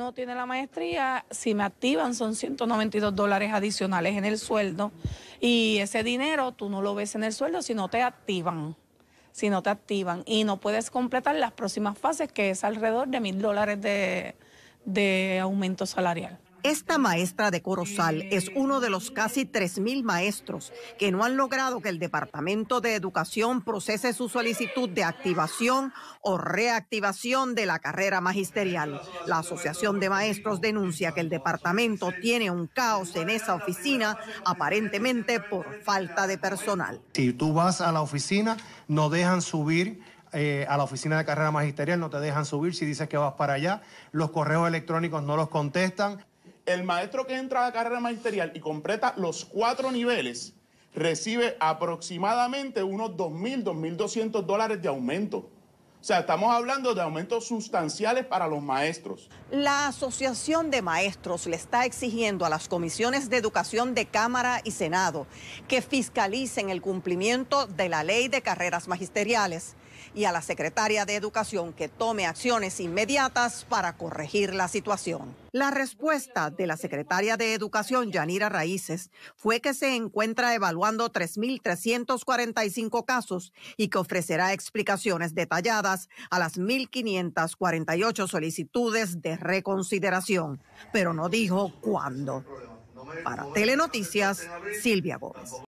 no tiene la maestría, si me activan son 192 dólares adicionales en el sueldo y ese dinero tú no lo ves en el sueldo si no te activan, si no te activan y no puedes completar las próximas fases que es alrededor de mil dólares de aumento salarial. Esta maestra de Corozal es uno de los casi 3.000 maestros que no han logrado que el Departamento de Educación procese su solicitud de activación o reactivación de la carrera magisterial. La Asociación de Maestros denuncia que el departamento tiene un caos en esa oficina, aparentemente por falta de personal. Si tú vas a la oficina, no dejan subir eh, a la oficina de carrera magisterial, no te dejan subir si dices que vas para allá, los correos electrónicos no los contestan, el maestro que entra a la carrera magisterial y completa los cuatro niveles recibe aproximadamente unos 2.000, 2.200 dólares de aumento. O sea, estamos hablando de aumentos sustanciales para los maestros. La Asociación de Maestros le está exigiendo a las comisiones de educación de Cámara y Senado que fiscalicen el cumplimiento de la ley de carreras magisteriales y a la secretaria de Educación que tome acciones inmediatas para corregir la situación. La respuesta de la secretaria de Educación, Yanira Raíces, fue que se encuentra evaluando 3.345 casos y que ofrecerá explicaciones detalladas a las 1.548 solicitudes de reconsideración, pero no dijo cuándo. Para Telenoticias, Silvia Gómez.